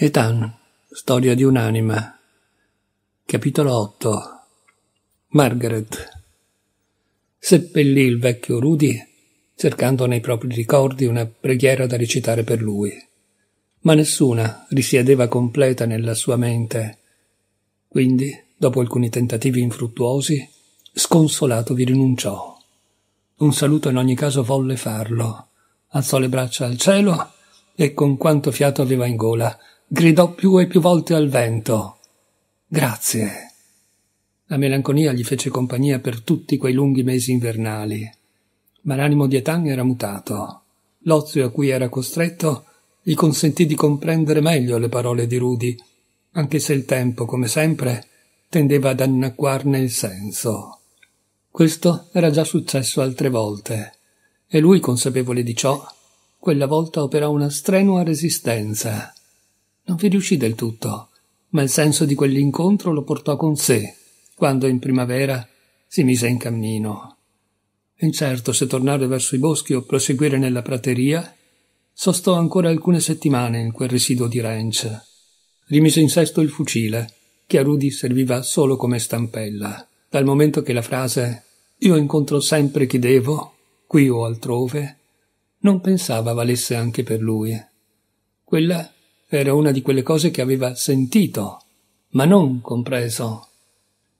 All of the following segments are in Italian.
Etan, storia di un'anima. Capitolo 8. Margaret. Seppellì il vecchio Rudy, cercando nei propri ricordi una preghiera da recitare per lui. Ma nessuna risiedeva completa nella sua mente. Quindi, dopo alcuni tentativi infruttuosi, sconsolato vi rinunciò. Un saluto in ogni caso volle farlo. Alzò le braccia al cielo e con quanto fiato aveva in gola gridò più e più volte al vento. Grazie. La melanconia gli fece compagnia per tutti quei lunghi mesi invernali, ma l'animo di Etan era mutato. L'ozio a cui era costretto gli consentì di comprendere meglio le parole di Rudi, anche se il tempo, come sempre, tendeva ad annacquarne il senso. Questo era già successo altre volte, e lui, consapevole di ciò, quella volta operò una strenua resistenza. Non vi riuscì del tutto, ma il senso di quell'incontro lo portò con sé quando in primavera si mise in cammino. Incerto se tornare verso i boschi o proseguire nella prateria, sostò ancora alcune settimane in quel residuo di ranch. Rimise in sesto il fucile, che a Rudy serviva solo come stampella, dal momento che la frase io incontro sempre chi devo, qui o altrove, non pensava valesse anche per lui. Quella era una di quelle cose che aveva sentito, ma non compreso.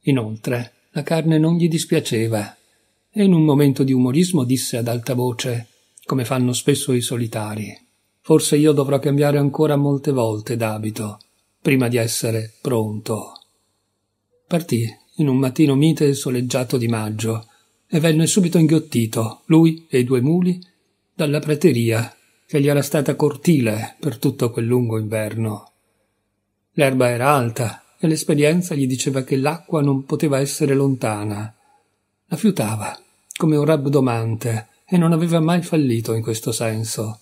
Inoltre, la carne non gli dispiaceva, e in un momento di umorismo disse ad alta voce, come fanno spesso i solitari, forse io dovrò cambiare ancora molte volte d'abito, prima di essere pronto. Partì in un mattino mite e soleggiato di maggio, e venne subito inghiottito, lui e i due muli, dalla prateria che gli era stata cortile per tutto quel lungo inverno. L'erba era alta e l'esperienza gli diceva che l'acqua non poteva essere lontana. La fiutava, come un rabdomante, e non aveva mai fallito in questo senso.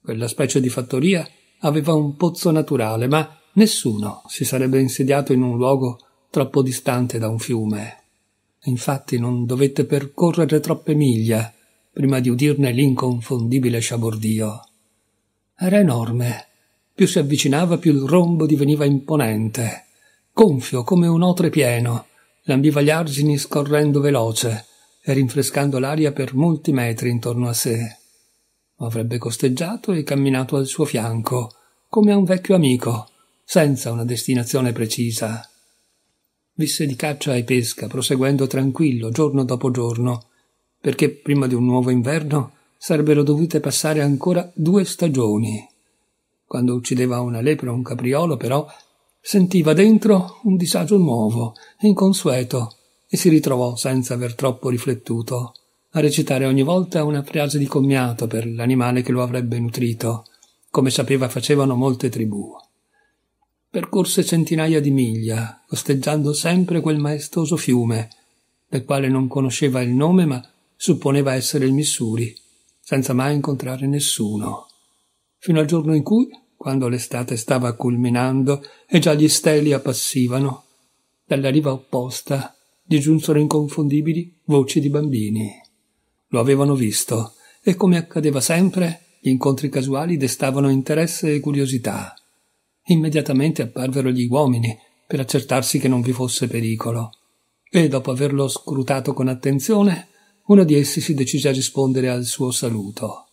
Quella specie di fattoria aveva un pozzo naturale, ma nessuno si sarebbe insediato in un luogo troppo distante da un fiume. Infatti non dovette percorrere troppe miglia prima di udirne l'inconfondibile sciabordio. Era enorme. Più si avvicinava, più il rombo diveniva imponente, gonfio come un otre pieno, lambiva gli argini scorrendo veloce e rinfrescando l'aria per molti metri intorno a sé. avrebbe costeggiato e camminato al suo fianco, come a un vecchio amico, senza una destinazione precisa. Visse di caccia e pesca, proseguendo tranquillo giorno dopo giorno, perché prima di un nuovo inverno sarebbero dovute passare ancora due stagioni. Quando uccideva una lepre o un capriolo, però, sentiva dentro un disagio nuovo, inconsueto, e si ritrovò, senza aver troppo riflettuto, a recitare ogni volta una frase di commiato per l'animale che lo avrebbe nutrito, come sapeva facevano molte tribù. Percorse centinaia di miglia, costeggiando sempre quel maestoso fiume, del quale non conosceva il nome ma supponeva essere il Missouri, senza mai incontrare nessuno, fino al giorno in cui, quando l'estate stava culminando e già gli steli appassivano, dalla riva opposta gli giunsero inconfondibili voci di bambini. Lo avevano visto e, come accadeva sempre, gli incontri casuali destavano interesse e curiosità. Immediatamente apparvero gli uomini per accertarsi che non vi fosse pericolo e, dopo averlo scrutato con attenzione, uno di essi si decise a rispondere al suo saluto.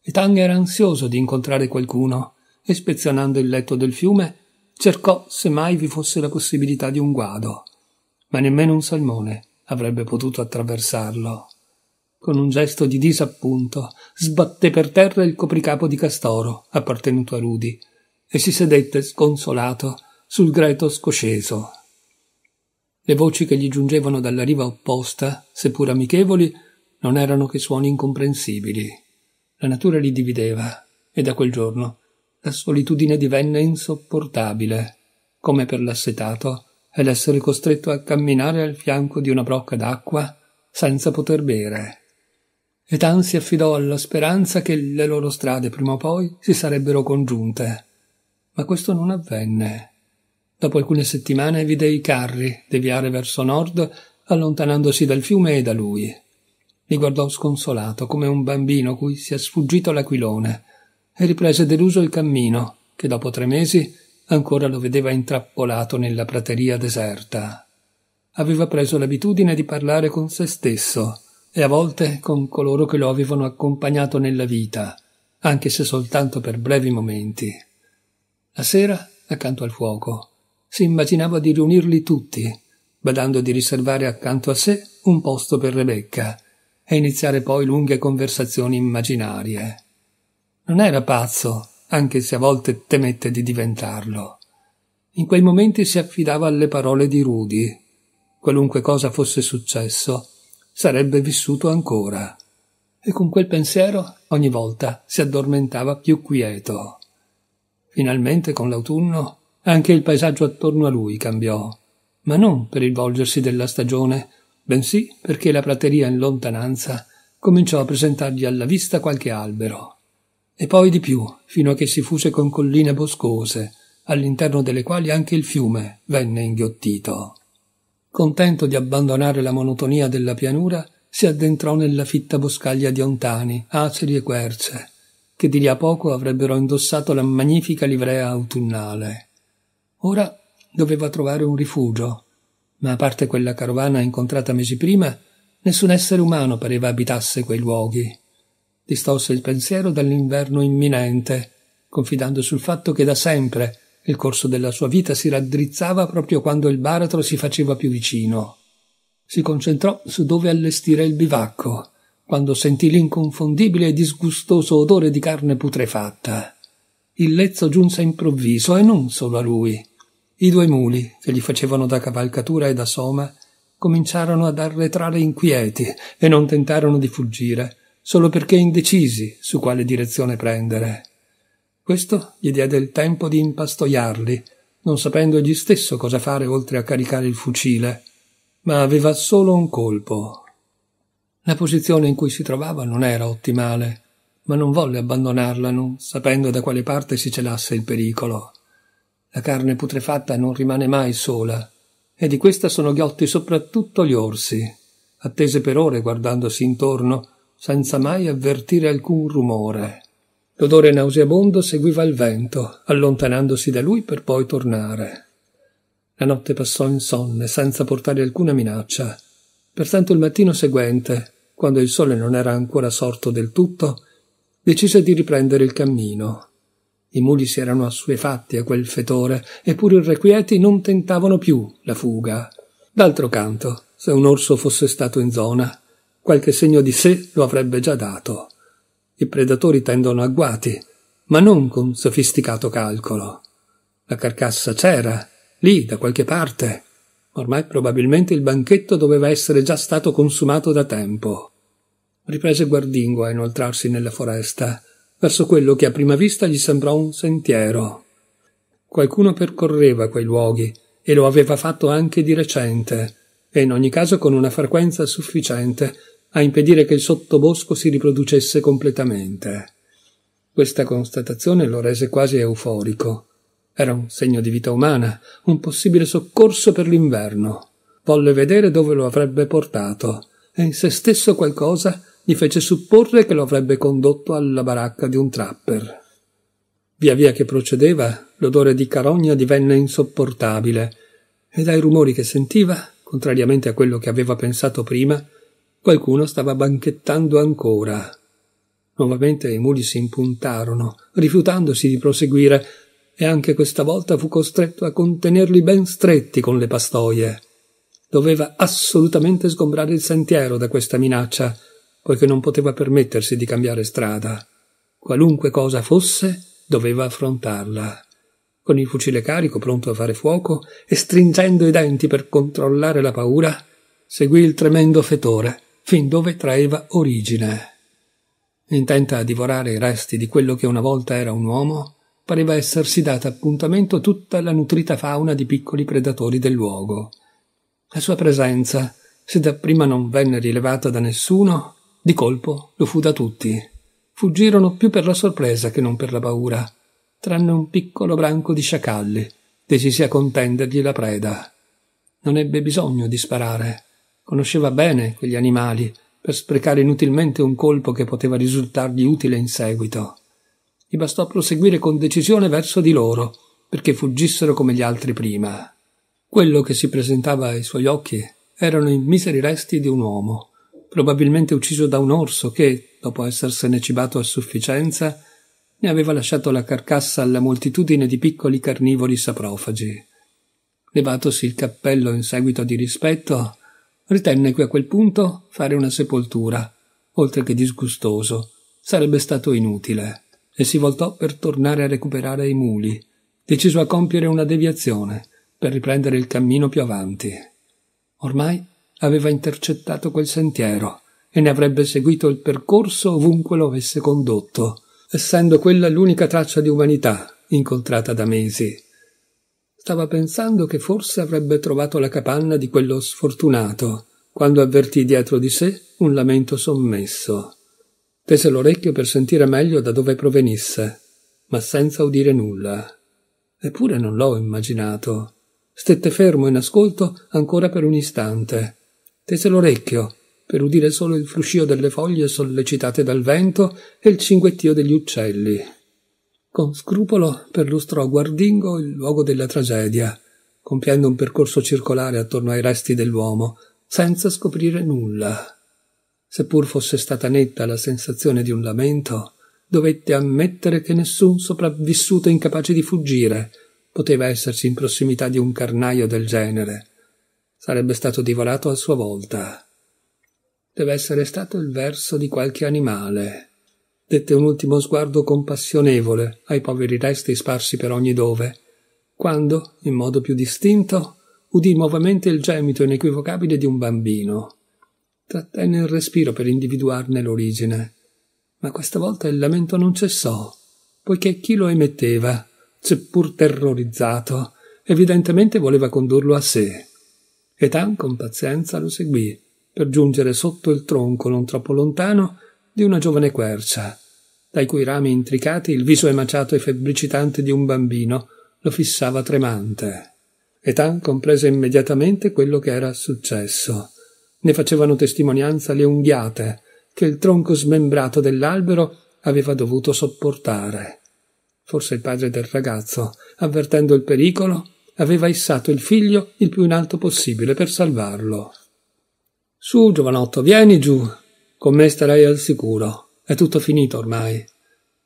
E Tang era ansioso di incontrare qualcuno e spezionando il letto del fiume cercò se mai vi fosse la possibilità di un guado, ma nemmeno un salmone avrebbe potuto attraversarlo. Con un gesto di disappunto sbatté per terra il copricapo di castoro appartenuto a Rudi e si sedette sconsolato sul greto scosceso. Le voci che gli giungevano dalla riva opposta, seppur amichevoli, non erano che suoni incomprensibili. La natura li divideva, e da quel giorno la solitudine divenne insopportabile, come per l'assetato è l'essere costretto a camminare al fianco di una brocca d'acqua senza poter bere. E Tan si affidò alla speranza che le loro strade prima o poi si sarebbero congiunte. Ma questo non avvenne. Dopo alcune settimane vide i carri deviare verso nord, allontanandosi dal fiume e da lui. Mi guardò sconsolato, come un bambino cui si è sfuggito l'aquilone, e riprese deluso il cammino, che dopo tre mesi ancora lo vedeva intrappolato nella prateria deserta. Aveva preso l'abitudine di parlare con se stesso e a volte con coloro che lo avevano accompagnato nella vita, anche se soltanto per brevi momenti. La sera, accanto al fuoco, si immaginava di riunirli tutti, badando di riservare accanto a sé un posto per Rebecca e iniziare poi lunghe conversazioni immaginarie. Non era pazzo, anche se a volte temette di diventarlo. In quei momenti si affidava alle parole di Rudi. Qualunque cosa fosse successo, sarebbe vissuto ancora. E con quel pensiero ogni volta si addormentava più quieto. Finalmente con l'autunno anche il paesaggio attorno a lui cambiò, ma non per il volgersi della stagione, bensì perché la prateria in lontananza cominciò a presentargli alla vista qualche albero. E poi di più, fino a che si fuse con colline boscose, all'interno delle quali anche il fiume venne inghiottito. Contento di abbandonare la monotonia della pianura, si addentrò nella fitta boscaglia di ontani, aceri e querce, che di lì a poco avrebbero indossato la magnifica livrea autunnale. Ora doveva trovare un rifugio, ma a parte quella carovana incontrata mesi prima, nessun essere umano pareva abitasse quei luoghi. Distolse il pensiero dall'inverno imminente, confidando sul fatto che da sempre il corso della sua vita si raddrizzava proprio quando il baratro si faceva più vicino. Si concentrò su dove allestire il bivacco, quando sentì l'inconfondibile e disgustoso odore di carne putrefatta. Il lezzo giunse improvviso e non solo a lui. I due muli, che gli facevano da cavalcatura e da soma, cominciarono ad arretrare inquieti e non tentarono di fuggire, solo perché indecisi su quale direzione prendere. Questo gli diede il tempo di impastoiarli, non sapendo egli stesso cosa fare oltre a caricare il fucile, ma aveva solo un colpo. La posizione in cui si trovava non era ottimale, ma non volle abbandonarla, non sapendo da quale parte si celasse il pericolo. La carne putrefatta non rimane mai sola, e di questa sono ghiotti soprattutto gli orsi, attese per ore guardandosi intorno, senza mai avvertire alcun rumore. L'odore nauseabondo seguiva il vento, allontanandosi da lui per poi tornare. La notte passò insonne, senza portare alcuna minaccia. Pertanto il mattino seguente, quando il sole non era ancora sorto del tutto, decise di riprendere il cammino. I muli si erano assuefatti a quel fetore, eppure irrequieti non tentavano più la fuga. D'altro canto, se un orso fosse stato in zona, qualche segno di sé lo avrebbe già dato. I predatori tendono a guati, ma non con sofisticato calcolo. La carcassa c'era, lì, da qualche parte. Ormai probabilmente il banchetto doveva essere già stato consumato da tempo. Riprese Guardingo a inoltrarsi nella foresta verso quello che a prima vista gli sembrò un sentiero. Qualcuno percorreva quei luoghi e lo aveva fatto anche di recente, e in ogni caso con una frequenza sufficiente a impedire che il sottobosco si riproducesse completamente. Questa constatazione lo rese quasi euforico. Era un segno di vita umana, un possibile soccorso per l'inverno. Volle vedere dove lo avrebbe portato, e in se stesso qualcosa gli fece supporre che lo avrebbe condotto alla baracca di un trapper. Via via che procedeva, l'odore di carogna divenne insopportabile e dai rumori che sentiva, contrariamente a quello che aveva pensato prima, qualcuno stava banchettando ancora. Nuovamente i muli si impuntarono, rifiutandosi di proseguire, e anche questa volta fu costretto a contenerli ben stretti con le pastoie. Doveva assolutamente sgombrare il sentiero da questa minaccia, poiché non poteva permettersi di cambiare strada. Qualunque cosa fosse, doveva affrontarla. Con il fucile carico pronto a fare fuoco e stringendo i denti per controllare la paura, seguì il tremendo fetore fin dove traeva origine. Intenta a divorare i resti di quello che una volta era un uomo, pareva essersi data appuntamento tutta la nutrita fauna di piccoli predatori del luogo. La sua presenza, se dapprima non venne rilevata da nessuno, di colpo lo fu da tutti. Fuggirono più per la sorpresa che non per la paura, tranne un piccolo branco di sciacalli, decisi a contendergli la preda. Non ebbe bisogno di sparare. Conosceva bene quegli animali per sprecare inutilmente un colpo che poteva risultargli utile in seguito. Gli bastò proseguire con decisione verso di loro, perché fuggissero come gli altri prima. Quello che si presentava ai suoi occhi erano i miseri resti di un uomo, probabilmente ucciso da un orso che, dopo essersene cibato a sufficienza, ne aveva lasciato la carcassa alla moltitudine di piccoli carnivori saprofagi. Levatosi il cappello in seguito di rispetto, ritenne che a quel punto fare una sepoltura, oltre che disgustoso, sarebbe stato inutile, e si voltò per tornare a recuperare i muli, deciso a compiere una deviazione per riprendere il cammino più avanti. Ormai aveva intercettato quel sentiero e ne avrebbe seguito il percorso ovunque lo avesse condotto, essendo quella l'unica traccia di umanità incontrata da mesi. Stava pensando che forse avrebbe trovato la capanna di quello sfortunato, quando avvertì dietro di sé un lamento sommesso. Tese l'orecchio per sentire meglio da dove provenisse, ma senza udire nulla. Eppure non l'ho immaginato. Stette fermo in ascolto ancora per un istante, Tese l'orecchio per udire solo il fruscio delle foglie sollecitate dal vento e il cinguettio degli uccelli. Con scrupolo perlustrò guardingo il luogo della tragedia, compiendo un percorso circolare attorno ai resti dell'uomo, senza scoprire nulla. Seppur fosse stata netta la sensazione di un lamento, dovette ammettere che nessun sopravvissuto incapace di fuggire poteva essersi in prossimità di un carnaio del genere sarebbe stato divorato a sua volta. Deve essere stato il verso di qualche animale. Dette un ultimo sguardo compassionevole ai poveri resti sparsi per ogni dove, quando, in modo più distinto, udì nuovamente il gemito inequivocabile di un bambino. Trattenne il respiro per individuarne l'origine, ma questa volta il lamento non cessò, poiché chi lo emetteva, seppur terrorizzato, evidentemente voleva condurlo a sé e Tan con pazienza lo seguì, per giungere sotto il tronco non troppo lontano di una giovane quercia, dai cui rami intricati il viso emaciato e febbricitante di un bambino lo fissava tremante. Etan comprese immediatamente quello che era successo. Ne facevano testimonianza le unghiate che il tronco smembrato dell'albero aveva dovuto sopportare. Forse il padre del ragazzo, avvertendo il pericolo, aveva issato il figlio il più in alto possibile per salvarlo. Su, giovanotto, vieni giù. Con me starai al sicuro. È tutto finito ormai.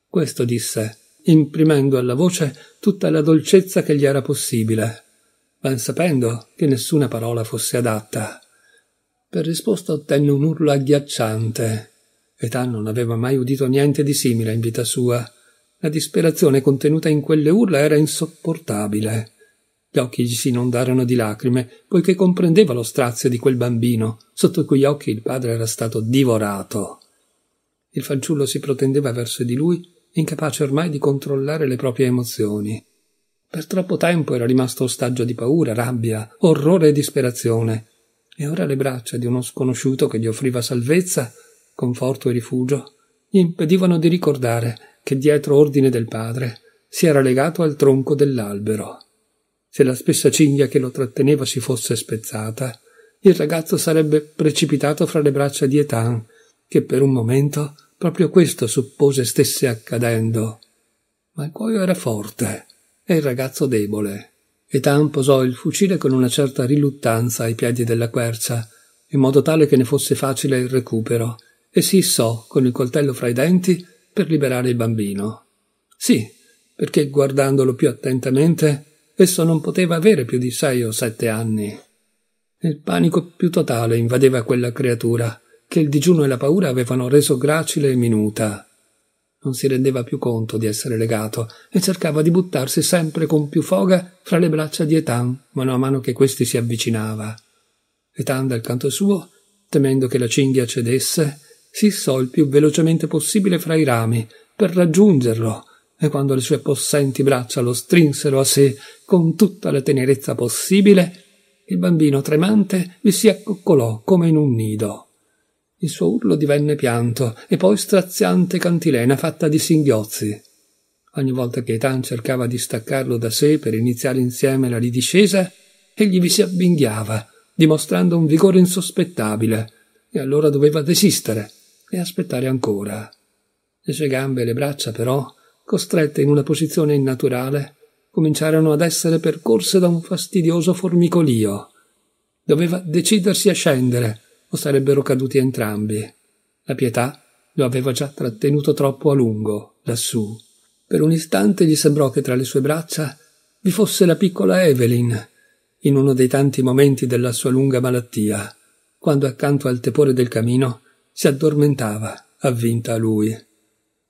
Questo disse, imprimendo alla voce tutta la dolcezza che gli era possibile, ben sapendo che nessuna parola fosse adatta. Per risposta ottenne un urlo agghiacciante. Età non aveva mai udito niente di simile in vita sua. La disperazione contenuta in quelle urla era insopportabile. Gli occhi gli si inondarono di lacrime, poiché comprendeva lo strazio di quel bambino, sotto cui occhi il padre era stato divorato. Il fanciullo si protendeva verso di lui, incapace ormai di controllare le proprie emozioni. Per troppo tempo era rimasto ostaggio di paura, rabbia, orrore e disperazione, e ora le braccia di uno sconosciuto che gli offriva salvezza, conforto e rifugio, gli impedivano di ricordare che dietro ordine del padre si era legato al tronco dell'albero. Se la spessa cinghia che lo tratteneva si fosse spezzata, il ragazzo sarebbe precipitato fra le braccia di Etan, che per un momento proprio questo suppose stesse accadendo. Ma il cuoio era forte e il ragazzo debole. Etan posò il fucile con una certa riluttanza ai piedi della quercia, in modo tale che ne fosse facile il recupero, e si issò con il coltello fra i denti per liberare il bambino. Sì, perché guardandolo più attentamente Esso non poteva avere più di sei o sette anni. Il panico più totale invadeva quella creatura, che il digiuno e la paura avevano reso gracile e minuta. Non si rendeva più conto di essere legato e cercava di buttarsi sempre con più foga fra le braccia di Etan mano a mano che questi si avvicinava. Etan, dal canto suo, temendo che la cinghia cedesse, si issò il più velocemente possibile fra i rami per raggiungerlo e quando le sue possenti braccia lo strinsero a sé con tutta la tenerezza possibile, il bambino tremante vi si accoccolò come in un nido. Il suo urlo divenne pianto e poi straziante cantilena fatta di singhiozzi. Ogni volta che Etan cercava di staccarlo da sé per iniziare insieme la ridiscesa, egli vi si avvinghiava, dimostrando un vigore insospettabile, e allora doveva desistere e aspettare ancora. Le sue gambe e le braccia, però, costrette in una posizione innaturale, cominciarono ad essere percorse da un fastidioso formicolio. Doveva decidersi a scendere, o sarebbero caduti entrambi. La pietà lo aveva già trattenuto troppo a lungo, lassù. Per un istante gli sembrò che tra le sue braccia vi fosse la piccola Evelyn, in uno dei tanti momenti della sua lunga malattia, quando accanto al tepore del camino si addormentava, avvinta a lui.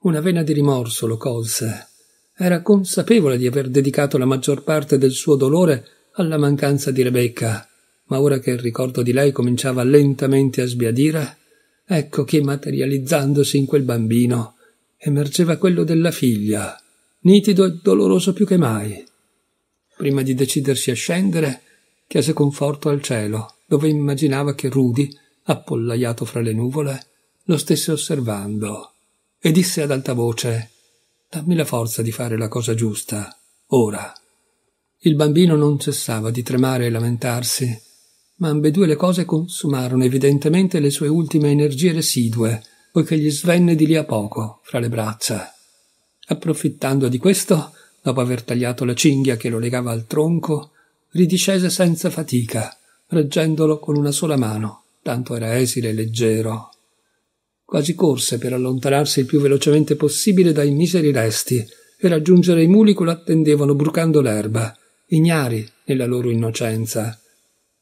Una vena di rimorso lo colse. Era consapevole di aver dedicato la maggior parte del suo dolore alla mancanza di Rebecca, ma ora che il ricordo di lei cominciava lentamente a sbiadire, ecco che materializzandosi in quel bambino emergeva quello della figlia, nitido e doloroso più che mai. Prima di decidersi a scendere, chiese conforto al cielo, dove immaginava che Rudy, appollaiato fra le nuvole, lo stesse osservando e disse ad alta voce Dammi la forza di fare la cosa giusta, ora. Il bambino non cessava di tremare e lamentarsi, ma ambedue le cose consumarono evidentemente le sue ultime energie residue, poiché gli svenne di lì a poco fra le braccia. Approfittando di questo, dopo aver tagliato la cinghia che lo legava al tronco, ridiscese senza fatica, reggendolo con una sola mano, tanto era esile e leggero. Quasi corse per allontanarsi il più velocemente possibile dai miseri resti e raggiungere i muli che lo attendevano brucando l'erba, ignari nella loro innocenza.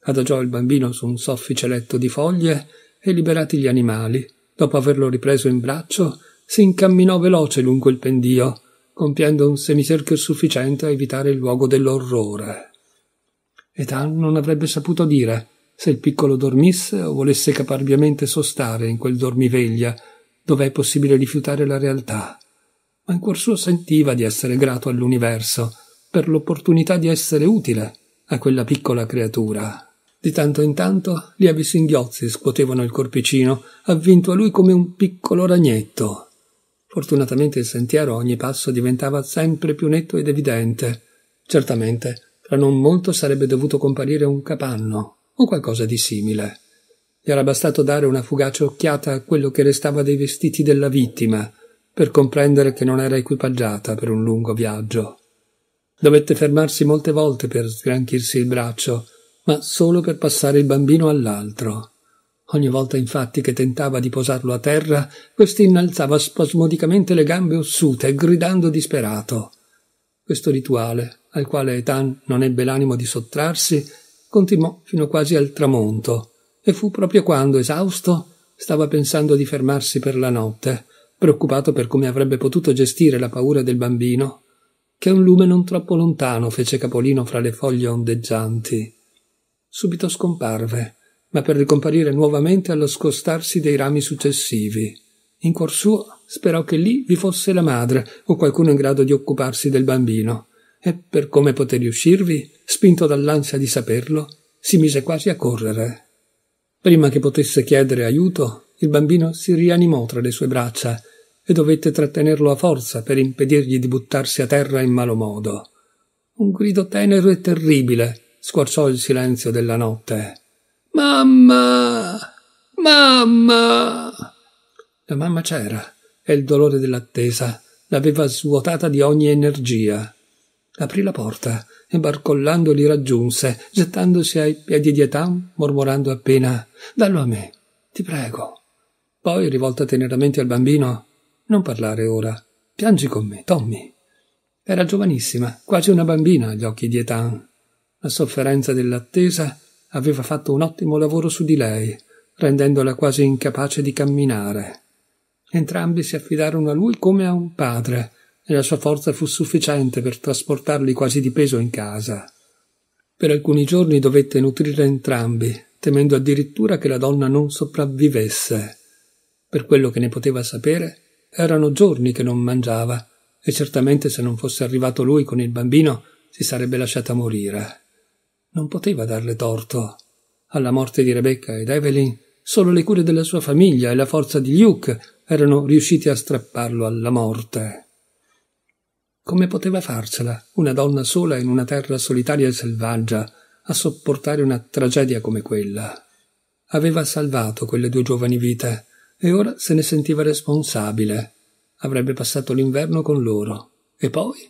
Adagiò il bambino su un soffice letto di foglie e liberati gli animali, dopo averlo ripreso in braccio, si incamminò veloce lungo il pendio, compiendo un semicerchio sufficiente a evitare il luogo dell'orrore. Età non avrebbe saputo dire se il piccolo dormisse o volesse caparbiamente sostare in quel dormiveglia dove è possibile rifiutare la realtà. Ma in cuor suo sentiva di essere grato all'universo per l'opportunità di essere utile a quella piccola creatura. Di tanto in tanto lievi singhiozzi scuotevano il corpicino, avvinto a lui come un piccolo ragnetto. Fortunatamente il sentiero a ogni passo diventava sempre più netto ed evidente. Certamente, tra non molto sarebbe dovuto comparire un capanno o qualcosa di simile. Gli era bastato dare una fugace occhiata a quello che restava dei vestiti della vittima per comprendere che non era equipaggiata per un lungo viaggio. Dovette fermarsi molte volte per sgranchirsi il braccio, ma solo per passare il bambino all'altro. Ogni volta infatti che tentava di posarlo a terra, questi innalzava spasmodicamente le gambe ossute, gridando disperato. Questo rituale, al quale Etan non ebbe l'animo di sottrarsi, continuò fino quasi al tramonto, e fu proprio quando, esausto, stava pensando di fermarsi per la notte, preoccupato per come avrebbe potuto gestire la paura del bambino, che un lume non troppo lontano fece capolino fra le foglie ondeggianti. Subito scomparve, ma per ricomparire nuovamente allo scostarsi dei rami successivi. In cuor suo sperò che lì vi fosse la madre o qualcuno in grado di occuparsi del bambino, e per come poté riuscirvi, spinto dall'ansia di saperlo, si mise quasi a correre. Prima che potesse chiedere aiuto, il bambino si rianimò tra le sue braccia e dovette trattenerlo a forza per impedirgli di buttarsi a terra in malo modo. Un grido tenero e terribile squarciò il silenzio della notte. Mamma! Mamma! La mamma c'era e il dolore dell'attesa l'aveva svuotata di ogni energia aprì la porta e barcollando li raggiunse, gettandosi ai piedi di Etam, mormorando appena Dallo a me, ti prego. Poi, rivolta teneramente al bambino, Non parlare ora, piangi con me, Tommy. Era giovanissima, quasi una bambina agli occhi di Etan. La sofferenza dell'attesa aveva fatto un ottimo lavoro su di lei, rendendola quasi incapace di camminare. Entrambi si affidarono a lui come a un padre, e la sua forza fu sufficiente per trasportarli quasi di peso in casa. Per alcuni giorni dovette nutrire entrambi, temendo addirittura che la donna non sopravvivesse. Per quello che ne poteva sapere, erano giorni che non mangiava, e certamente se non fosse arrivato lui con il bambino si sarebbe lasciata morire. Non poteva darle torto. Alla morte di Rebecca ed Evelyn, solo le cure della sua famiglia e la forza di Luke erano riusciti a strapparlo alla morte. Come poteva farcela, una donna sola in una terra solitaria e selvaggia, a sopportare una tragedia come quella? Aveva salvato quelle due giovani vite e ora se ne sentiva responsabile. Avrebbe passato l'inverno con loro. E poi?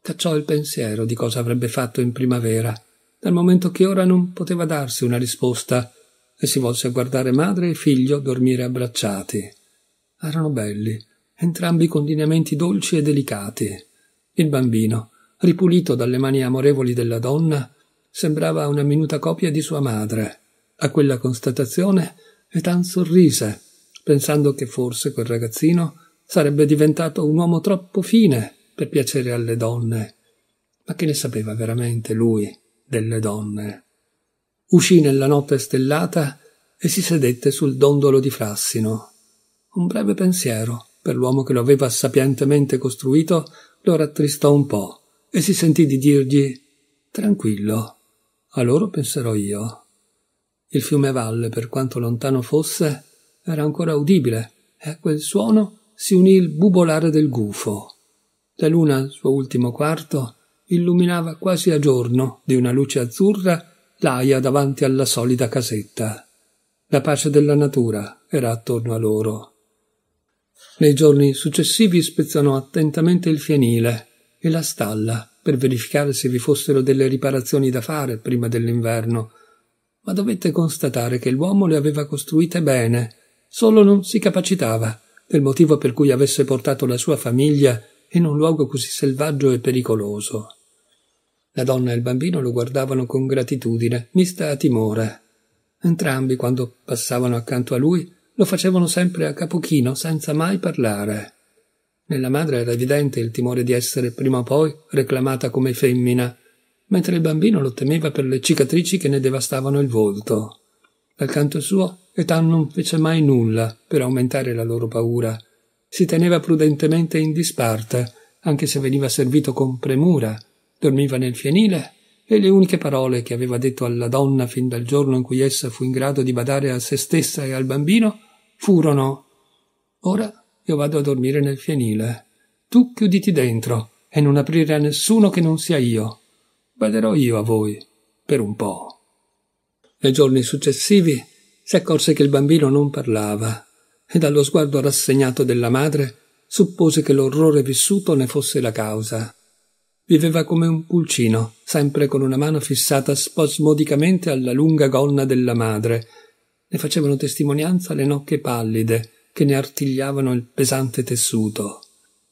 Cacciò il pensiero di cosa avrebbe fatto in primavera, dal momento che ora non poteva darsi una risposta, e si volse a guardare madre e figlio dormire abbracciati. Erano belli, entrambi con lineamenti dolci e delicati. Il bambino, ripulito dalle mani amorevoli della donna, sembrava una minuta copia di sua madre. A quella constatazione Etan sorrise, pensando che forse quel ragazzino sarebbe diventato un uomo troppo fine per piacere alle donne. Ma che ne sapeva veramente lui delle donne? Uscì nella notte stellata e si sedette sul dondolo di Frassino. Un breve pensiero per l'uomo che lo aveva sapientemente costruito, lo rattristò un po' e si sentì di dirgli Tranquillo, a loro penserò io. Il fiume valle, per quanto lontano fosse, era ancora udibile e a quel suono si unì il bubolare del gufo. La luna, al suo ultimo quarto, illuminava quasi a giorno, di una luce azzurra, l'aia davanti alla solida casetta. La pace della natura era attorno a loro nei giorni successivi spezzano attentamente il fienile e la stalla per verificare se vi fossero delle riparazioni da fare prima dell'inverno, ma dovette constatare che l'uomo le aveva costruite bene, solo non si capacitava del motivo per cui avesse portato la sua famiglia in un luogo così selvaggio e pericoloso. La donna e il bambino lo guardavano con gratitudine, mista a timore. Entrambi, quando passavano accanto a lui, lo facevano sempre a capochino, senza mai parlare. Nella madre era evidente il timore di essere prima o poi reclamata come femmina, mentre il bambino lo temeva per le cicatrici che ne devastavano il volto. Dal canto suo, Etan non fece mai nulla per aumentare la loro paura. Si teneva prudentemente in disparte, anche se veniva servito con premura, dormiva nel fienile e le uniche parole che aveva detto alla donna fin dal giorno in cui essa fu in grado di badare a se stessa e al bambino furono. Ora io vado a dormire nel fienile. Tu chiuditi dentro e non aprire a nessuno che non sia io. Baderò io a voi, per un po'. Nei giorni successivi si accorse che il bambino non parlava e dallo sguardo rassegnato della madre suppose che l'orrore vissuto ne fosse la causa. Viveva come un pulcino, sempre con una mano fissata spasmodicamente alla lunga gonna della madre, ne facevano testimonianza le nocche pallide che ne artigliavano il pesante tessuto.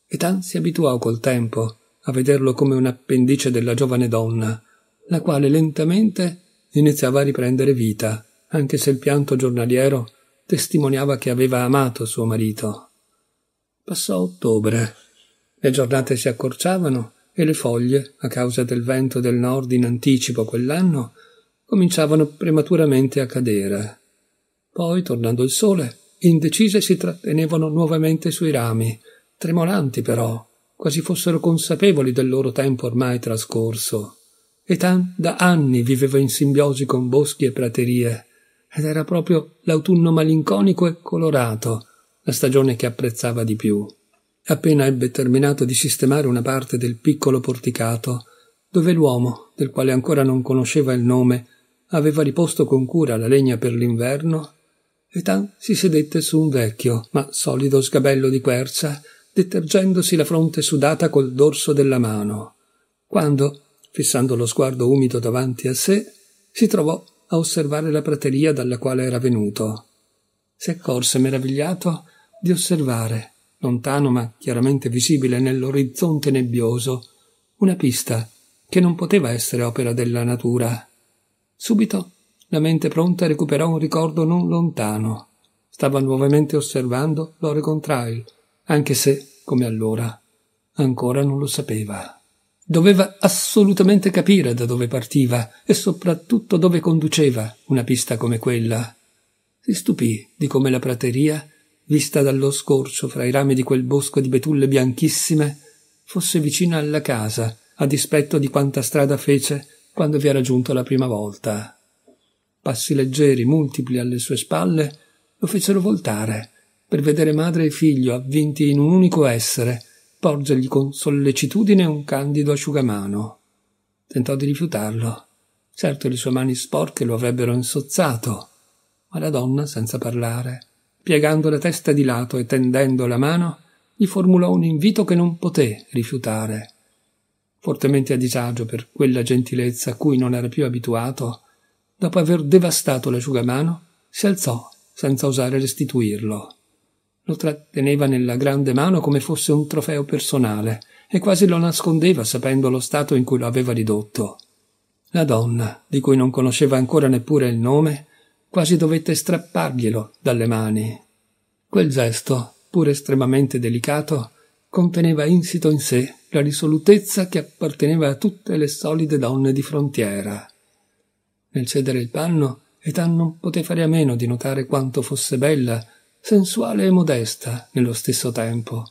Etan si abituò col tempo a vederlo come un appendice della giovane donna, la quale lentamente iniziava a riprendere vita, anche se il pianto giornaliero testimoniava che aveva amato suo marito. Passò ottobre. Le giornate si accorciavano e le foglie, a causa del vento del nord in anticipo quell'anno, cominciavano prematuramente a cadere. Poi, tornando il sole, indecise si trattenevano nuovamente sui rami, tremolanti però, quasi fossero consapevoli del loro tempo ormai trascorso. Etan da anni viveva in simbiosi con boschi e praterie, ed era proprio l'autunno malinconico e colorato, la stagione che apprezzava di più. Appena ebbe terminato di sistemare una parte del piccolo porticato, dove l'uomo, del quale ancora non conosceva il nome, aveva riposto con cura la legna per l'inverno, Etan si sedette su un vecchio, ma solido sgabello di quercia, detergendosi la fronte sudata col dorso della mano, quando, fissando lo sguardo umido davanti a sé, si trovò a osservare la prateria dalla quale era venuto. Si accorse meravigliato di osservare, lontano ma chiaramente visibile nell'orizzonte nebbioso, una pista che non poteva essere opera della natura. Subito la mente pronta recuperò un ricordo non lontano. Stava nuovamente osservando Lore Trail, anche se, come allora, ancora non lo sapeva. Doveva assolutamente capire da dove partiva e soprattutto dove conduceva una pista come quella. Si stupì di come la prateria, vista dallo scorcio fra i rami di quel bosco di betulle bianchissime, fosse vicina alla casa, a dispetto di quanta strada fece quando vi era giunto la prima volta passi leggeri multipli alle sue spalle, lo fecero voltare, per vedere madre e figlio avvinti in un unico essere, porgergli con sollecitudine un candido asciugamano. Tentò di rifiutarlo. Certo le sue mani sporche lo avrebbero insozzato, ma la donna, senza parlare, piegando la testa di lato e tendendo la mano, gli formulò un invito che non poté rifiutare. Fortemente a disagio per quella gentilezza a cui non era più abituato, dopo aver devastato l'asciugamano, si alzò senza osare restituirlo. Lo tratteneva nella grande mano come fosse un trofeo personale e quasi lo nascondeva sapendo lo stato in cui lo aveva ridotto. La donna, di cui non conosceva ancora neppure il nome, quasi dovette strapparglielo dalle mani. Quel gesto, pur estremamente delicato, conteneva insito in sé la risolutezza che apparteneva a tutte le solide donne di frontiera nel cedere il panno, Etan non poté fare a meno di notare quanto fosse bella, sensuale e modesta nello stesso tempo.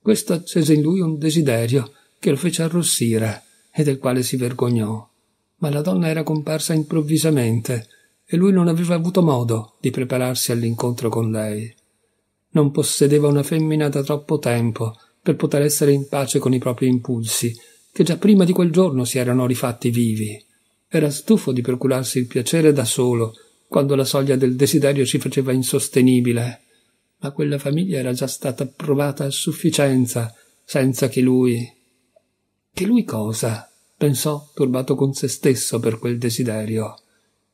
Questo accese in lui un desiderio che lo fece arrossire e del quale si vergognò. Ma la donna era comparsa improvvisamente e lui non aveva avuto modo di prepararsi all'incontro con lei. Non possedeva una femmina da troppo tempo per poter essere in pace con i propri impulsi, che già prima di quel giorno si erano rifatti vivi. Era stufo di procurarsi il piacere da solo, quando la soglia del desiderio si faceva insostenibile. Ma quella famiglia era già stata provata a sufficienza, senza che lui. Che lui cosa? pensò, turbato con se stesso per quel desiderio.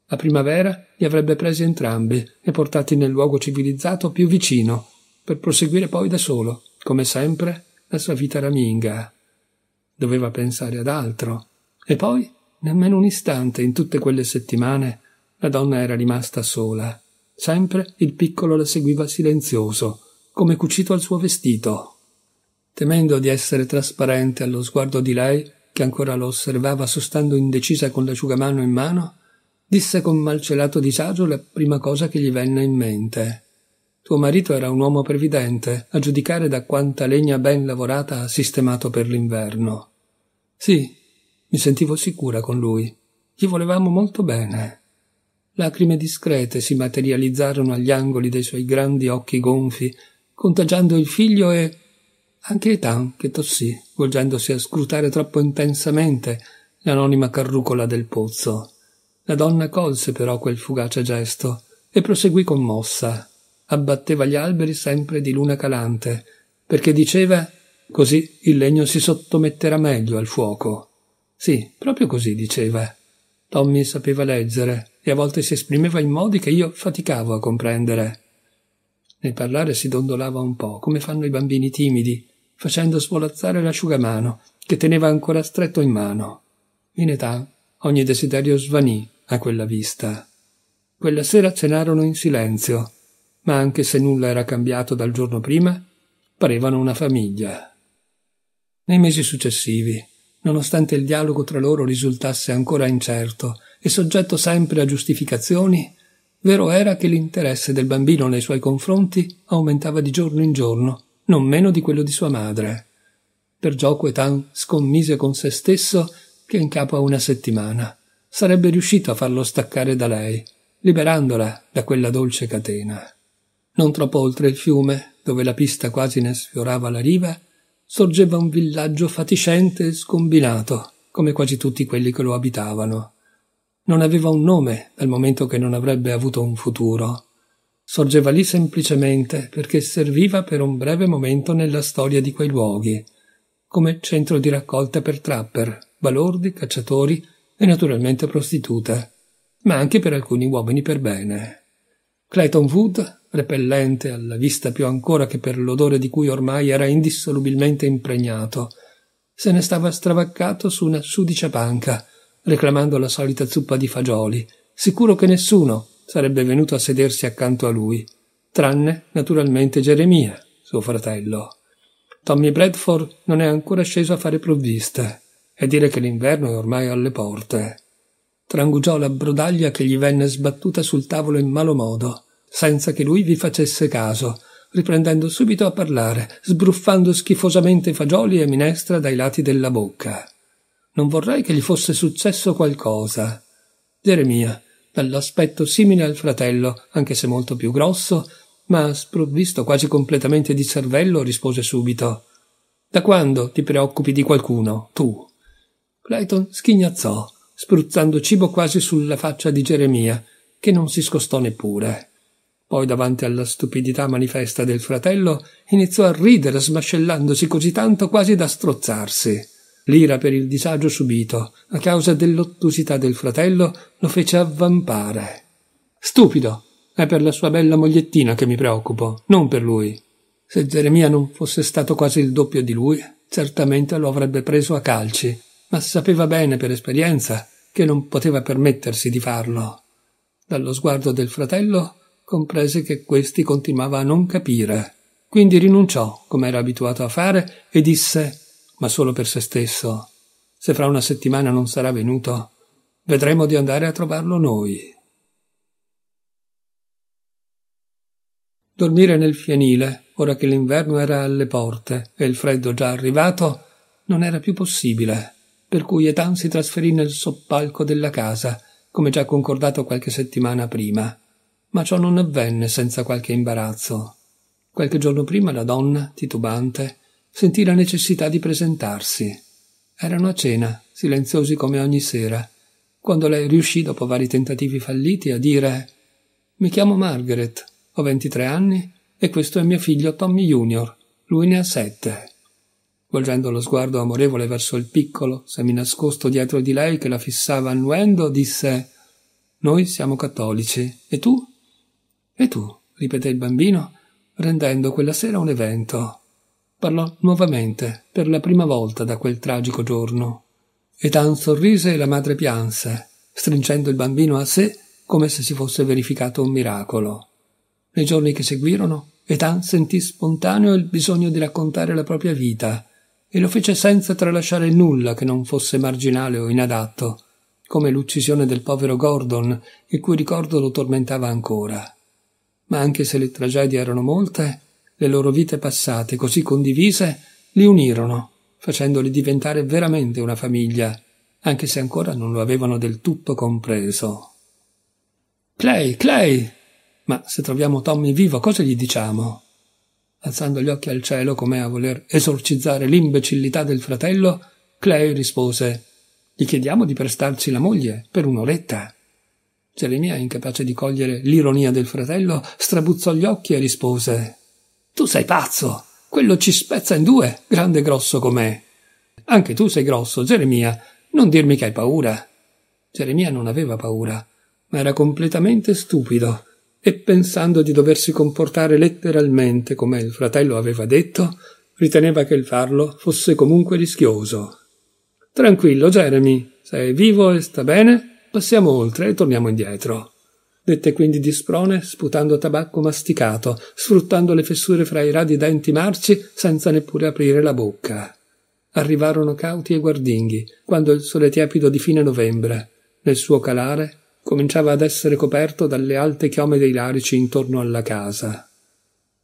La primavera li avrebbe presi entrambi e portati nel luogo civilizzato più vicino, per proseguire poi da solo, come sempre, la sua vita raminga. Doveva pensare ad altro. E poi Nemmeno un istante in tutte quelle settimane la donna era rimasta sola. Sempre il piccolo la seguiva silenzioso, come cucito al suo vestito. Temendo di essere trasparente allo sguardo di lei, che ancora lo osservava sostando indecisa con l'asciugamano in mano, disse con malcelato disagio la prima cosa che gli venne in mente. Tuo marito era un uomo previdente, a giudicare da quanta legna ben lavorata ha sistemato per l'inverno. Sì, mi sentivo sicura con lui. Gli volevamo molto bene. Lacrime discrete si materializzarono agli angoli dei suoi grandi occhi gonfi, contagiando il figlio e anche Etan che tossì, volgendosi a scrutare troppo intensamente l'anonima carrucola del pozzo. La donna colse però quel fugace gesto e proseguì commossa. Abbatteva gli alberi sempre di luna calante, perché diceva così il legno si sottometterà meglio al fuoco. Sì, proprio così diceva. Tommy sapeva leggere e a volte si esprimeva in modi che io faticavo a comprendere. Nel parlare si dondolava un po', come fanno i bambini timidi, facendo svolazzare l'asciugamano, che teneva ancora stretto in mano. In età ogni desiderio svanì a quella vista. Quella sera cenarono in silenzio, ma anche se nulla era cambiato dal giorno prima, parevano una famiglia. Nei mesi successivi nonostante il dialogo tra loro risultasse ancora incerto e soggetto sempre a giustificazioni, vero era che l'interesse del bambino nei suoi confronti aumentava di giorno in giorno, non meno di quello di sua madre. Perciò Quetan scommise con se stesso che in capo a una settimana sarebbe riuscito a farlo staccare da lei, liberandola da quella dolce catena. Non troppo oltre il fiume, dove la pista quasi ne sfiorava la riva, sorgeva un villaggio fatiscente e scombinato, come quasi tutti quelli che lo abitavano. Non aveva un nome, dal momento che non avrebbe avuto un futuro. Sorgeva lì semplicemente perché serviva per un breve momento nella storia di quei luoghi, come centro di raccolta per trapper, balordi, cacciatori e naturalmente prostitute, ma anche per alcuni uomini per bene. Clayton Wood repellente alla vista più ancora che per l'odore di cui ormai era indissolubilmente impregnato. Se ne stava stravaccato su una sudicia panca, reclamando la solita zuppa di fagioli, sicuro che nessuno sarebbe venuto a sedersi accanto a lui, tranne naturalmente Geremia, suo fratello. Tommy Bradford non è ancora sceso a fare provviste e dire che l'inverno è ormai alle porte. Trangugiò la brodaglia che gli venne sbattuta sul tavolo in malo modo senza che lui vi facesse caso, riprendendo subito a parlare, sbruffando schifosamente fagioli e minestra dai lati della bocca. Non vorrei che gli fosse successo qualcosa. Geremia, dall'aspetto simile al fratello, anche se molto più grosso, ma sprovvisto quasi completamente di cervello, rispose subito. Da quando ti preoccupi di qualcuno, tu? Clayton schignazzò, spruzzando cibo quasi sulla faccia di Geremia, che non si scostò neppure. Poi, davanti alla stupidità manifesta del fratello, iniziò a ridere smascellandosi così tanto quasi da strozzarsi. L'ira per il disagio subito, a causa dell'ottusità del fratello, lo fece avvampare. Stupido! È per la sua bella mogliettina che mi preoccupo, non per lui. Se Geremia non fosse stato quasi il doppio di lui, certamente lo avrebbe preso a calci, ma sapeva bene per esperienza che non poteva permettersi di farlo. Dallo sguardo del fratello comprese che questi continuava a non capire. Quindi rinunciò, come era abituato a fare, e disse, ma solo per se stesso, se fra una settimana non sarà venuto, vedremo di andare a trovarlo noi. Dormire nel fienile, ora che l'inverno era alle porte e il freddo già arrivato, non era più possibile, per cui Etan si trasferì nel soppalco della casa, come già concordato qualche settimana prima. Ma ciò non avvenne senza qualche imbarazzo. Qualche giorno prima la donna, titubante, sentì la necessità di presentarsi. Erano a cena, silenziosi come ogni sera, quando lei riuscì, dopo vari tentativi falliti, a dire «Mi chiamo Margaret, ho 23 anni e questo è mio figlio Tommy Junior, lui ne ha sette». Volgendo lo sguardo amorevole verso il piccolo, semi nascosto dietro di lei che la fissava annuendo, disse «Noi siamo cattolici, e tu?» E tu? ripeté il bambino, rendendo quella sera un evento. Parlò nuovamente, per la prima volta da quel tragico giorno. Etan sorrise e la madre pianse, stringendo il bambino a sé come se si fosse verificato un miracolo. Nei giorni che seguirono, Etan sentì spontaneo il bisogno di raccontare la propria vita e lo fece senza tralasciare nulla che non fosse marginale o inadatto, come l'uccisione del povero Gordon, il cui ricordo lo tormentava ancora ma anche se le tragedie erano molte, le loro vite passate così condivise li unirono, facendoli diventare veramente una famiglia, anche se ancora non lo avevano del tutto compreso. Clay, Clay! Ma se troviamo Tommy vivo, cosa gli diciamo? Alzando gli occhi al cielo come a voler esorcizzare l'imbecillità del fratello, Clay rispose Gli chiediamo di prestarci la moglie per un'oretta. Geremia, incapace di cogliere l'ironia del fratello, strabuzzò gli occhi e rispose Tu sei pazzo! Quello ci spezza in due, grande e grosso com'è. Anche tu sei grosso, Geremia. Non dirmi che hai paura. Geremia non aveva paura, ma era completamente stupido e pensando di doversi comportare letteralmente come il fratello aveva detto, riteneva che il farlo fosse comunque rischioso. Tranquillo, Jeremy, sei vivo e sta bene? Passiamo oltre e torniamo indietro. Dette quindi di sprone, sputando tabacco masticato, sfruttando le fessure fra i radi denti marci senza neppure aprire la bocca. Arrivarono cauti e guardinghi, quando il sole tiepido di fine novembre, nel suo calare, cominciava ad essere coperto dalle alte chiome dei larici intorno alla casa.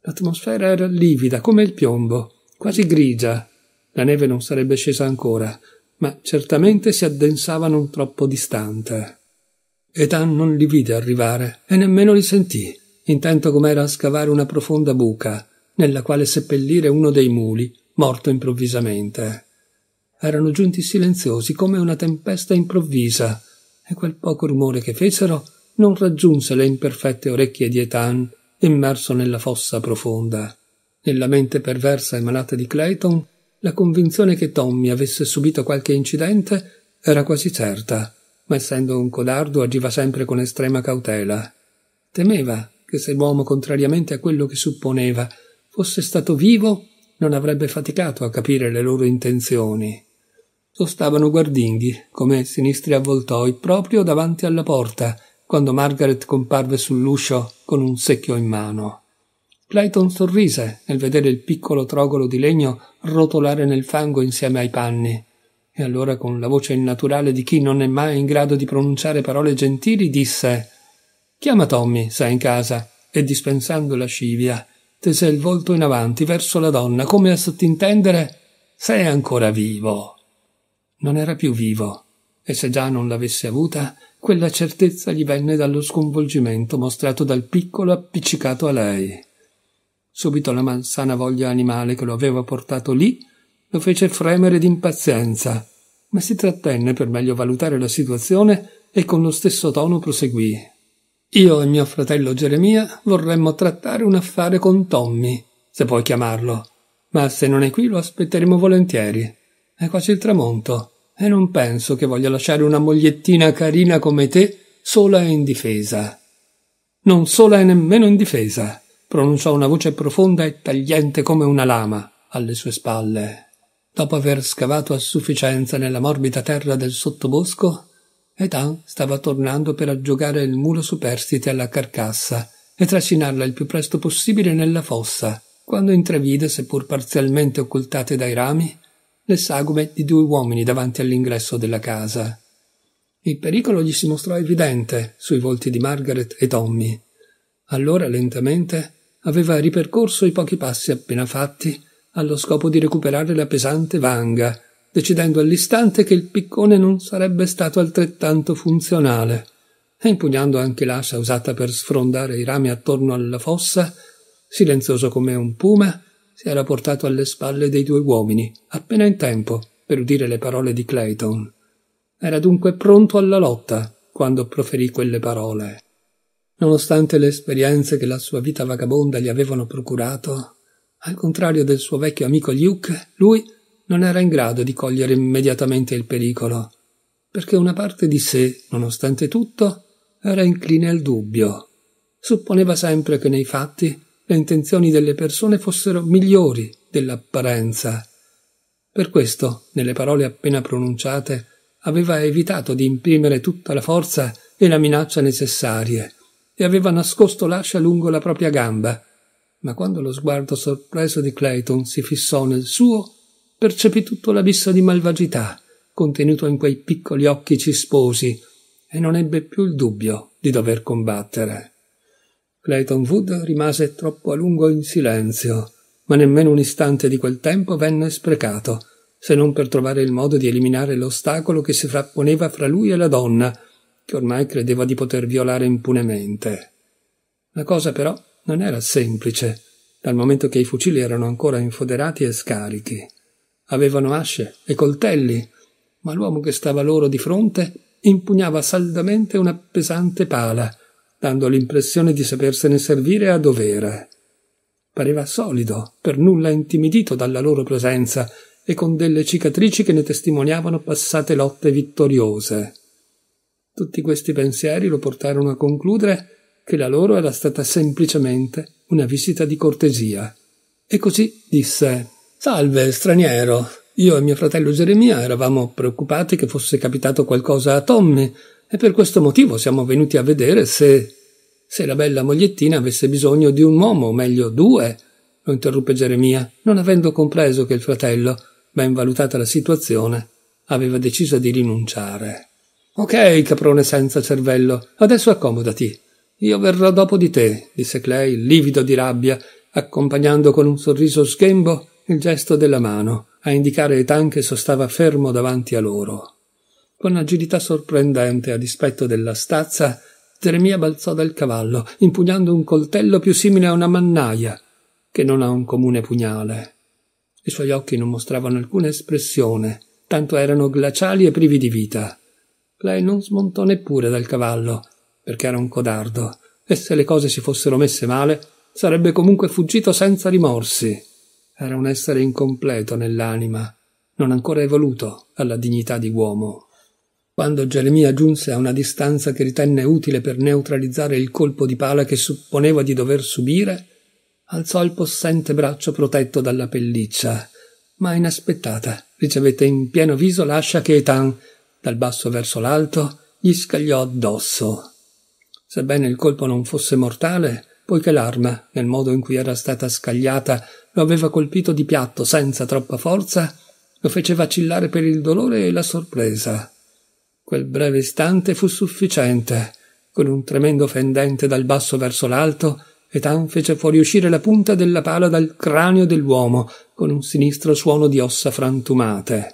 L'atmosfera era livida come il piombo, quasi grigia. La neve non sarebbe scesa ancora, ma certamente si addensava non troppo distante. Etan non li vide arrivare e nemmeno li sentì, intento com'era a scavare una profonda buca, nella quale seppellire uno dei muli, morto improvvisamente. Erano giunti silenziosi come una tempesta improvvisa, e quel poco rumore che fecero non raggiunse le imperfette orecchie di Etan, immerso nella fossa profonda. Nella mente perversa e malata di Clayton la convinzione che Tommy avesse subito qualche incidente era quasi certa, ma essendo un codardo agiva sempre con estrema cautela. Temeva che se l'uomo, contrariamente a quello che supponeva, fosse stato vivo, non avrebbe faticato a capire le loro intenzioni. Sostavano guardinghi, come sinistri avvoltoi, proprio davanti alla porta, quando Margaret comparve sull'uscio con un secchio in mano. Clayton sorrise nel vedere il piccolo trogolo di legno rotolare nel fango insieme ai panni. E allora, con la voce innaturale di chi non è mai in grado di pronunciare parole gentili, disse Chiama Tommy, se è in casa, e dispensando la scivia, tese il volto in avanti verso la donna, come a sottintendere Sei ancora vivo. Non era più vivo, e se già non l'avesse avuta, quella certezza gli venne dallo sconvolgimento mostrato dal piccolo appiccicato a lei. Subito la malsana voglia animale che lo aveva portato lì lo fece fremere d'impazienza, ma si trattenne per meglio valutare la situazione e con lo stesso tono proseguì. Io e mio fratello Geremia vorremmo trattare un affare con Tommy, se puoi chiamarlo, ma se non è qui lo aspetteremo volentieri. È quasi il tramonto e non penso che voglia lasciare una mogliettina carina come te sola e indifesa. Non sola e nemmeno indifesa pronunciò una voce profonda e tagliente come una lama alle sue spalle. Dopo aver scavato a sufficienza nella morbida terra del sottobosco, Etan stava tornando per aggiogare il mulo superstite alla carcassa e trascinarla il più presto possibile nella fossa, quando intravide, seppur parzialmente occultate dai rami, le sagome di due uomini davanti all'ingresso della casa. Il pericolo gli si mostrò evidente sui volti di Margaret e Tommy. Allora, lentamente, aveva ripercorso i pochi passi appena fatti allo scopo di recuperare la pesante vanga, decidendo all'istante che il piccone non sarebbe stato altrettanto funzionale. E impugnando anche l'ascia usata per sfrondare i rami attorno alla fossa, silenzioso come un puma, si era portato alle spalle dei due uomini, appena in tempo, per udire le parole di Clayton. Era dunque pronto alla lotta quando proferì quelle parole. Nonostante le esperienze che la sua vita vagabonda gli avevano procurato, al contrario del suo vecchio amico Luke, lui non era in grado di cogliere immediatamente il pericolo, perché una parte di sé, nonostante tutto, era incline al dubbio. Supponeva sempre che nei fatti le intenzioni delle persone fossero migliori dell'apparenza. Per questo, nelle parole appena pronunciate, aveva evitato di imprimere tutta la forza e la minaccia necessarie e aveva nascosto l'ascia lungo la propria gamba, ma quando lo sguardo sorpreso di Clayton si fissò nel suo, percepì tutto l'abisso di malvagità contenuto in quei piccoli occhi cisposi e non ebbe più il dubbio di dover combattere. Clayton Wood rimase troppo a lungo in silenzio, ma nemmeno un istante di quel tempo venne sprecato, se non per trovare il modo di eliminare l'ostacolo che si frapponeva fra lui e la donna, che ormai credeva di poter violare impunemente. La cosa però non era semplice, dal momento che i fucili erano ancora infoderati e scarichi. Avevano asce e coltelli, ma l'uomo che stava loro di fronte impugnava saldamente una pesante pala, dando l'impressione di sapersene servire a dovere. Pareva solido, per nulla intimidito dalla loro presenza e con delle cicatrici che ne testimoniavano passate lotte vittoriose. Tutti questi pensieri lo portarono a concludere che la loro era stata semplicemente una visita di cortesia. E così disse Salve, straniero. Io e mio fratello Geremia eravamo preoccupati che fosse capitato qualcosa a Tommy e per questo motivo siamo venuti a vedere se se la bella mogliettina avesse bisogno di un uomo, o meglio due, lo interruppe Geremia, non avendo compreso che il fratello, ben valutata la situazione, aveva deciso di rinunciare. Ok, caprone senza cervello, adesso accomodati. Io verrò dopo di te, disse Clay, livido di rabbia, accompagnando con un sorriso sghembo il gesto della mano, a indicare Tan che sostava fermo davanti a loro. Con agilità sorprendente, a dispetto della stazza, Geremia balzò dal cavallo, impugnando un coltello più simile a una mannaia, che non a un comune pugnale. I suoi occhi non mostravano alcuna espressione, tanto erano glaciali e privi di vita. Lei non smontò neppure dal cavallo, perché era un codardo, e se le cose si fossero messe male, sarebbe comunque fuggito senza rimorsi. Era un essere incompleto nell'anima, non ancora evoluto alla dignità di uomo. Quando Geremia giunse a una distanza che ritenne utile per neutralizzare il colpo di pala che supponeva di dover subire, alzò il possente braccio protetto dalla pelliccia, ma inaspettata ricevette in pieno viso l'ascia che Etan dal basso verso l'alto, gli scagliò addosso. Sebbene il colpo non fosse mortale, poiché l'arma, nel modo in cui era stata scagliata, lo aveva colpito di piatto senza troppa forza, lo fece vacillare per il dolore e la sorpresa. Quel breve istante fu sufficiente. Con un tremendo fendente dal basso verso l'alto, Etan fece fuoriuscire la punta della pala dal cranio dell'uomo, con un sinistro suono di ossa frantumate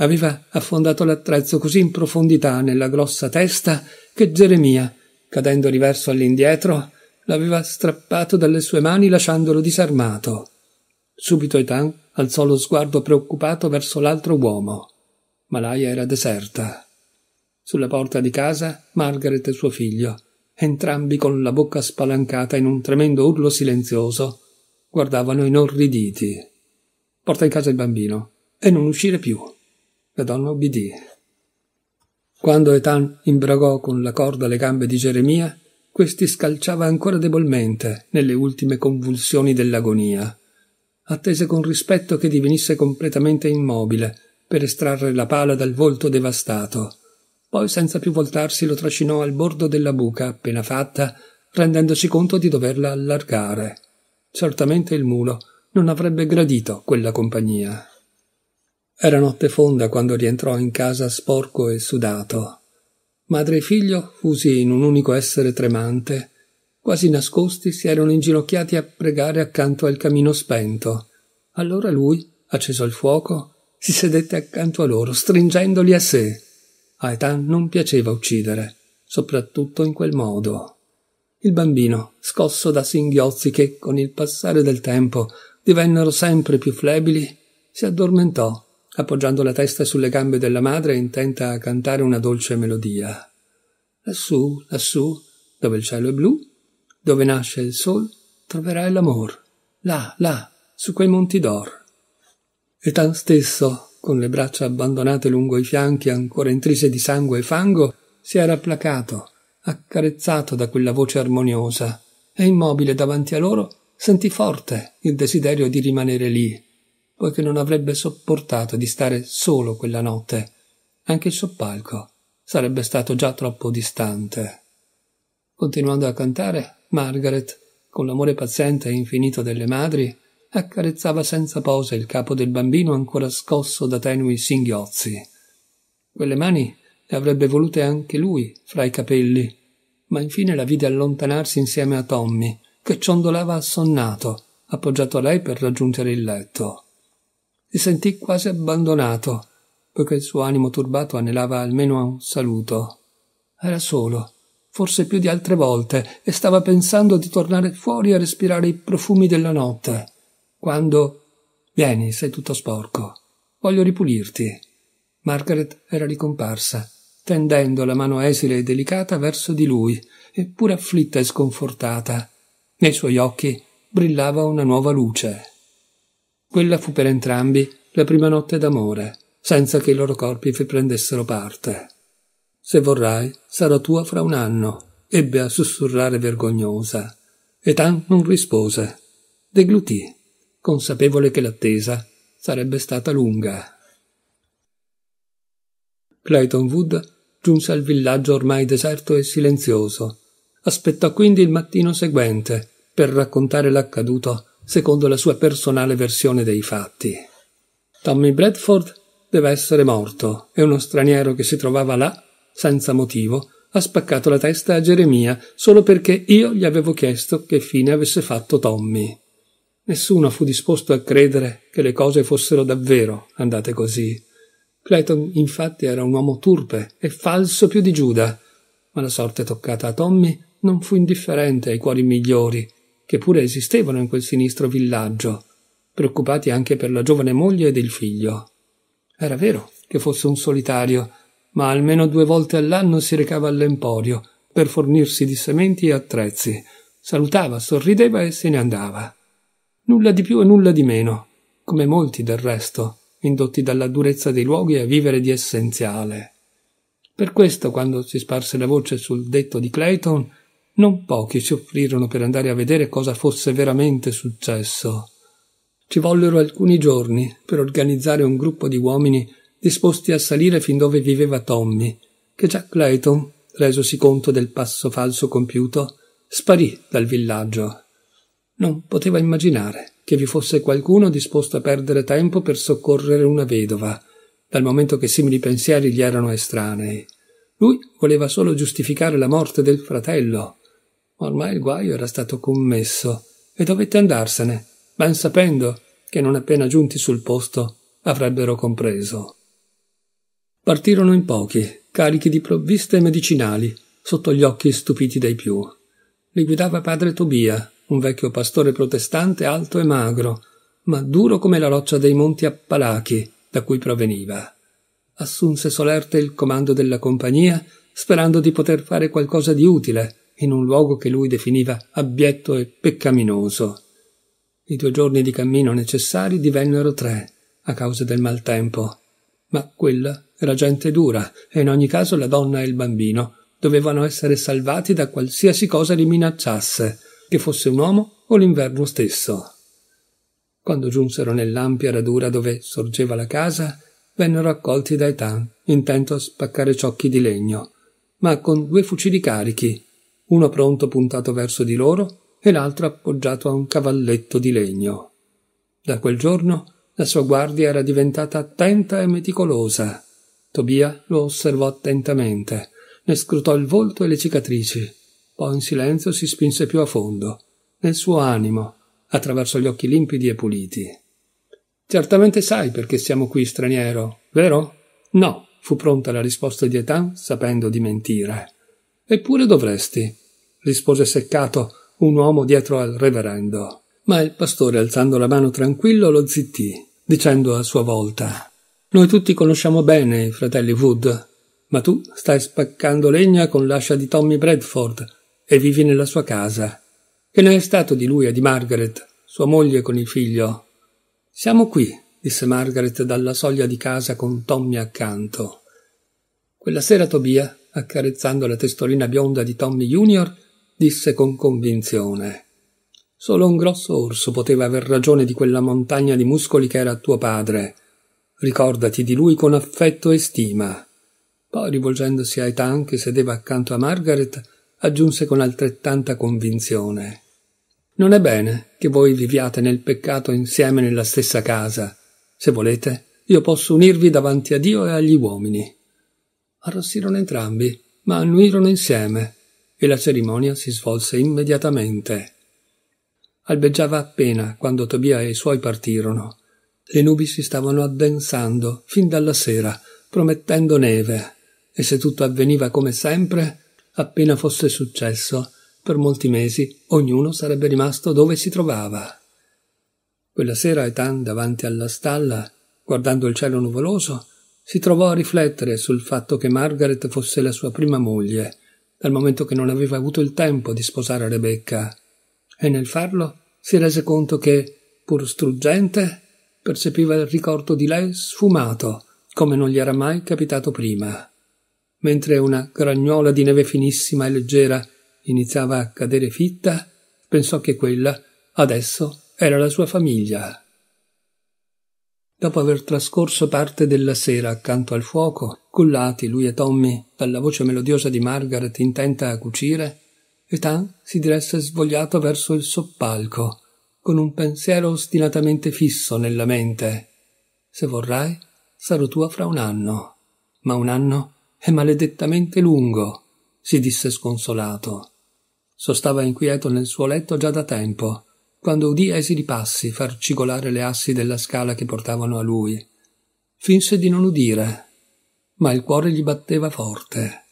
aveva affondato l'attrezzo così in profondità nella grossa testa che Geremia, cadendo riverso all'indietro, l'aveva strappato dalle sue mani lasciandolo disarmato. Subito Etan alzò lo sguardo preoccupato verso l'altro uomo. Ma l'aia era deserta. Sulla porta di casa Margaret e suo figlio, entrambi con la bocca spalancata in un tremendo urlo silenzioso, guardavano inorriditi. Porta in casa il bambino e non uscire più. La donna obbedì. Quando Etan imbragò con la corda le gambe di Geremia, questi scalciava ancora debolmente nelle ultime convulsioni dell'agonia. Attese con rispetto che divenisse completamente immobile per estrarre la pala dal volto devastato. Poi, senza più voltarsi, lo trascinò al bordo della buca appena fatta, rendendosi conto di doverla allargare. Certamente il mulo non avrebbe gradito quella compagnia. Era notte fonda quando rientrò in casa sporco e sudato. Madre e figlio, fusi in un unico essere tremante, quasi nascosti, si erano inginocchiati a pregare accanto al camino spento. Allora lui, acceso il fuoco, si sedette accanto a loro, stringendoli a sé. A Etan non piaceva uccidere, soprattutto in quel modo. Il bambino, scosso da singhiozzi che, con il passare del tempo, divennero sempre più flebili, si addormentò appoggiando la testa sulle gambe della madre intenta a cantare una dolce melodia. Lassù, lassù, dove il cielo è blu, dove nasce il sol, troverai l'amor. Là, là, su quei monti d'or. E tan stesso, con le braccia abbandonate lungo i fianchi ancora intrise di sangue e fango, si era placato, accarezzato da quella voce armoniosa, e immobile davanti a loro sentì forte il desiderio di rimanere lì, poiché non avrebbe sopportato di stare solo quella notte. Anche il soppalco sarebbe stato già troppo distante. Continuando a cantare, Margaret, con l'amore paziente e infinito delle madri, accarezzava senza pausa il capo del bambino ancora scosso da tenui singhiozzi. Quelle mani le avrebbe volute anche lui fra i capelli, ma infine la vide allontanarsi insieme a Tommy, che ciondolava assonnato, appoggiato a lei per raggiungere il letto si sentì quasi abbandonato, poiché il suo animo turbato anelava almeno a un saluto. Era solo, forse più di altre volte, e stava pensando di tornare fuori a respirare i profumi della notte, quando Vieni, sei tutto sporco. Voglio ripulirti. Margaret era ricomparsa, tendendo la mano esile e delicata verso di lui, eppure afflitta e sconfortata. Nei suoi occhi brillava una nuova luce. Quella fu per entrambi la prima notte d'amore, senza che i loro corpi vi prendessero parte. Se vorrai, sarò tua fra un anno, ebbe a sussurrare vergognosa. Etan non rispose. Deglutì, consapevole che l'attesa sarebbe stata lunga. Clayton Wood giunse al villaggio ormai deserto e silenzioso. Aspettò quindi il mattino seguente per raccontare l'accaduto secondo la sua personale versione dei fatti. Tommy Bradford deve essere morto e uno straniero che si trovava là, senza motivo, ha spaccato la testa a Geremia solo perché io gli avevo chiesto che fine avesse fatto Tommy. Nessuno fu disposto a credere che le cose fossero davvero andate così. Clayton infatti era un uomo turpe e falso più di Giuda, ma la sorte toccata a Tommy non fu indifferente ai cuori migliori che pure esistevano in quel sinistro villaggio, preoccupati anche per la giovane moglie ed il figlio. Era vero che fosse un solitario, ma almeno due volte all'anno si recava all'emporio per fornirsi di sementi e attrezzi, salutava, sorrideva e se ne andava. Nulla di più e nulla di meno, come molti del resto, indotti dalla durezza dei luoghi a vivere di essenziale. Per questo, quando si sparse la voce sul detto di Clayton, non pochi si offrirono per andare a vedere cosa fosse veramente successo. Ci vollero alcuni giorni per organizzare un gruppo di uomini disposti a salire fin dove viveva Tommy, che già Clayton, resosi conto del passo falso compiuto, sparì dal villaggio. Non poteva immaginare che vi fosse qualcuno disposto a perdere tempo per soccorrere una vedova, dal momento che simili pensieri gli erano estranei. Lui voleva solo giustificare la morte del fratello, ormai il guaio era stato commesso e dovette andarsene, ben sapendo che non appena giunti sul posto avrebbero compreso. Partirono in pochi, carichi di provviste e medicinali, sotto gli occhi stupiti dai più. Li guidava padre Tobia, un vecchio pastore protestante alto e magro, ma duro come la roccia dei monti Appalachi da cui proveniva. Assunse solerte il comando della compagnia, sperando di poter fare qualcosa di utile in un luogo che lui definiva abietto e peccaminoso. I due giorni di cammino necessari divennero tre, a causa del maltempo. Ma quella era gente dura, e in ogni caso la donna e il bambino dovevano essere salvati da qualsiasi cosa li minacciasse, che fosse un uomo o l'inverno stesso. Quando giunsero nell'ampia radura dove sorgeva la casa, vennero accolti da Etan, intento a spaccare ciocchi di legno, ma con due fucili carichi uno pronto puntato verso di loro e l'altro appoggiato a un cavalletto di legno. Da quel giorno la sua guardia era diventata attenta e meticolosa. Tobia lo osservò attentamente, ne scrutò il volto e le cicatrici, poi in silenzio si spinse più a fondo, nel suo animo, attraverso gli occhi limpidi e puliti. Certamente sai perché siamo qui, straniero, vero? No, fu pronta la risposta di Etan, sapendo di mentire. Eppure dovresti, rispose seccato un uomo dietro al reverendo. Ma il pastore, alzando la mano tranquillo, lo zittì, dicendo a sua volta Noi tutti conosciamo bene i fratelli Wood, ma tu stai spaccando legna con l'ascia di Tommy Bradford e vivi nella sua casa. Che ne è stato di lui e di Margaret, sua moglie con il figlio? Siamo qui, disse Margaret dalla soglia di casa con Tommy accanto. Quella sera Tobia accarezzando la testolina bionda di Tommy Junior, disse con convinzione Solo un grosso orso poteva aver ragione di quella montagna di muscoli che era tuo padre. Ricordati di lui con affetto e stima. Poi, rivolgendosi a Ethan, che sedeva accanto a Margaret, aggiunse con altrettanta convinzione Non è bene che voi viviate nel peccato insieme nella stessa casa. Se volete, io posso unirvi davanti a Dio e agli uomini arrossirono entrambi, ma annuirono insieme, e la cerimonia si svolse immediatamente. Albeggiava appena quando Tobia e i suoi partirono. Le nubi si stavano addensando fin dalla sera, promettendo neve, e se tutto avveniva come sempre, appena fosse successo, per molti mesi ognuno sarebbe rimasto dove si trovava. Quella sera Etan, davanti alla stalla, guardando il cielo nuvoloso, si trovò a riflettere sul fatto che Margaret fosse la sua prima moglie, dal momento che non aveva avuto il tempo di sposare Rebecca, e nel farlo si rese conto che, pur struggente, percepiva il ricordo di lei sfumato, come non gli era mai capitato prima. Mentre una gragnuola di neve finissima e leggera iniziava a cadere fitta, pensò che quella, adesso, era la sua famiglia. Dopo aver trascorso parte della sera accanto al fuoco, cullati lui e Tommy dalla voce melodiosa di Margaret intenta a cucire, Etan si diresse svogliato verso il soppalco, con un pensiero ostinatamente fisso nella mente. Se vorrai, sarò tua fra un anno. Ma un anno è maledettamente lungo, si disse sconsolato. Sostava inquieto nel suo letto già da tempo, quando udì esili passi far cigolare le assi della scala che portavano a lui. Finse di non udire, ma il cuore gli batteva forte.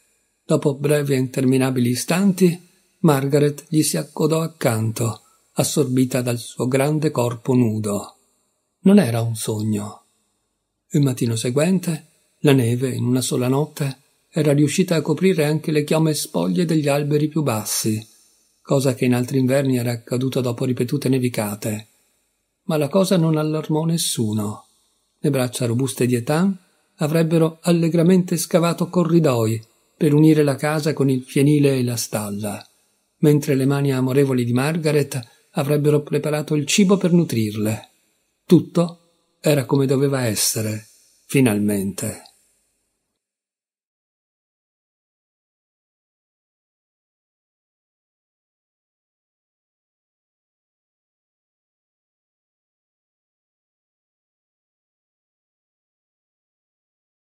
Dopo brevi e interminabili istanti, Margaret gli si accodò accanto, assorbita dal suo grande corpo nudo. Non era un sogno. Il mattino seguente, la neve, in una sola notte, era riuscita a coprire anche le chiome spoglie degli alberi più bassi, cosa che in altri inverni era accaduta dopo ripetute nevicate. Ma la cosa non allarmò nessuno. Le braccia robuste di Etan avrebbero allegramente scavato corridoi per unire la casa con il fienile e la stalla, mentre le mani amorevoli di Margaret avrebbero preparato il cibo per nutrirle. Tutto era come doveva essere, finalmente.